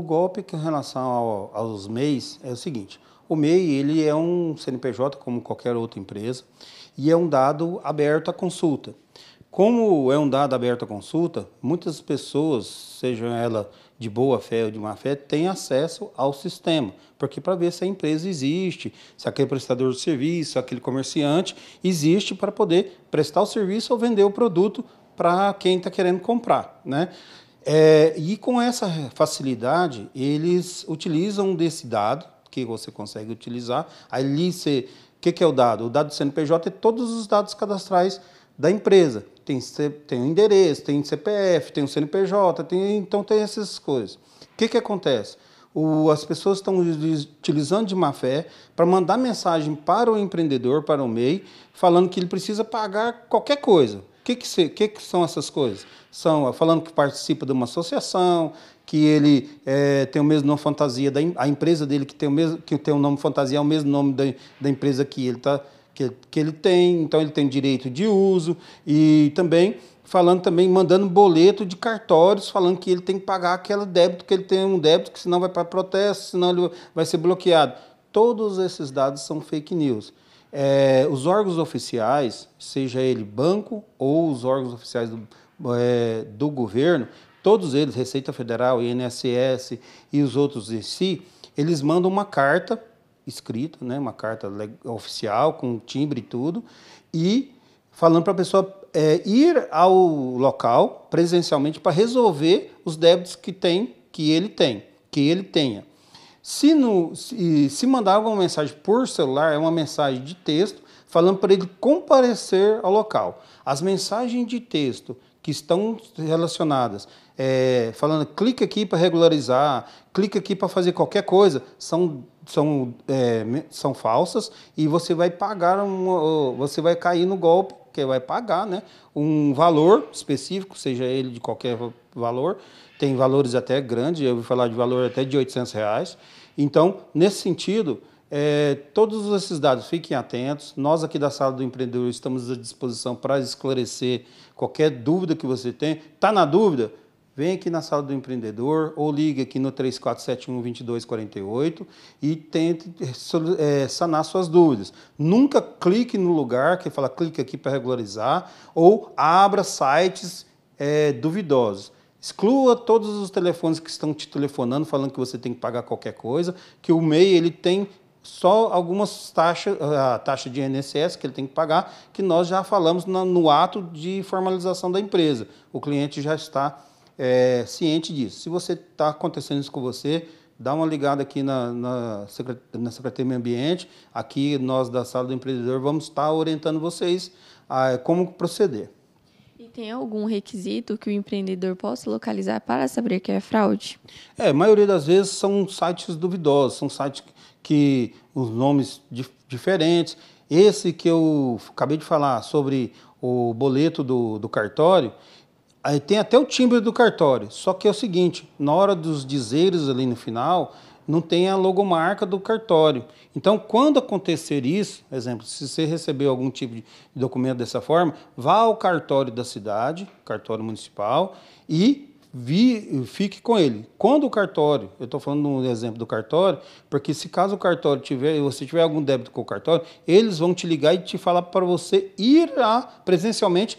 O golpe com em relação ao, aos MEIs é o seguinte, o MEI ele é um CNPJ como qualquer outra empresa e é um dado aberto à consulta. Como é um dado aberto à consulta, muitas pessoas, sejam ela de boa fé ou de má fé, têm acesso ao sistema, porque para ver se a empresa existe, se aquele prestador de serviço, aquele comerciante existe para poder prestar o serviço ou vender o produto para quem está querendo comprar, né? É, e com essa facilidade, eles utilizam desse dado que você consegue utilizar. Ali, você, o que, que é o dado? O dado do CNPJ é todos os dados cadastrais da empresa. Tem, tem o endereço, tem o CPF, tem o CNPJ, tem, então tem essas coisas. O que, que acontece? o, as pessoas estão utilizando de má fé para mandar mensagem para o empreendedor, para o MEI, falando que ele precisa pagar qualquer coisa. O que, que, que, que são essas coisas? São falando que participa de uma associação, que ele é, tem o mesmo nome fantasia, da, a empresa dele que tem o mesmo que tem o nome fantasia é o mesmo nome da, da empresa que ele está que, que ele tem, então ele tem direito de uso e também falando também, mandando boleto de cartórios, falando que ele tem que pagar aquele débito, que ele tem um débito, que senão vai para protesto, senão ele vai ser bloqueado. Todos esses dados são fake news. É, os órgãos oficiais, seja ele banco ou os órgãos oficiais do, é, do governo, todos eles, Receita Federal, INSS e os outros em si, eles mandam uma carta escrita, né, uma carta oficial com timbre e tudo, e falando para a pessoa é, ir ao local presencialmente para resolver os débitos que tem, que ele tem, que ele tenha. Se, no, se, se mandar uma mensagem por celular, é uma mensagem de texto falando para ele comparecer ao local. As mensagens de texto que estão relacionadas. É, falando, clique aqui para regularizar, clique aqui para fazer qualquer coisa, são, são, é, são falsas e você vai pagar, um, você vai cair no golpe, que vai pagar né, um valor específico, seja ele de qualquer valor, tem valores até grandes, eu ouvi falar de valor até de 800 reais. Então, nesse sentido, é, todos esses dados fiquem atentos. Nós aqui da Sala do Empreendedor estamos à disposição para esclarecer qualquer dúvida que você tem. Está na dúvida? Vem aqui na Sala do Empreendedor ou ligue aqui no 3471-2248 e tente é, sanar suas dúvidas. Nunca clique no lugar que fala clique aqui para regularizar ou abra sites é, duvidosos. Exclua todos os telefones que estão te telefonando falando que você tem que pagar qualquer coisa, que o MEI ele tem só algumas taxas, a taxa de INSS que ele tem que pagar, que nós já falamos no, ato de formalização da empresa. O cliente já está é, ciente disso. Se você está acontecendo isso com você, dá uma ligada aqui na, na, na Secretaria do Meio Ambiente. Aqui nós da Sala do Empreendedor vamos estar orientando vocês a como proceder. E tem algum requisito que o empreendedor possa localizar para saber que é fraude? É, a maioria das vezes são sites duvidosos, são sites que os nomes dif diferentes. Esse que eu acabei de falar sobre o boleto do, do cartório, aí tem até o timbre do cartório. Só que é o seguinte, na hora dos dizeres ali no final, não tem a logomarca do cartório. Então, quando acontecer isso, exemplo, se você receber algum tipo de documento dessa forma, vá ao cartório da cidade, cartório municipal, e vi, fique com ele. Quando o cartório, eu estou falando no exemplo do cartório, porque se caso o cartório tiver, você tiver algum débito com o cartório, eles vão te ligar e te falar para você ir lá presencialmente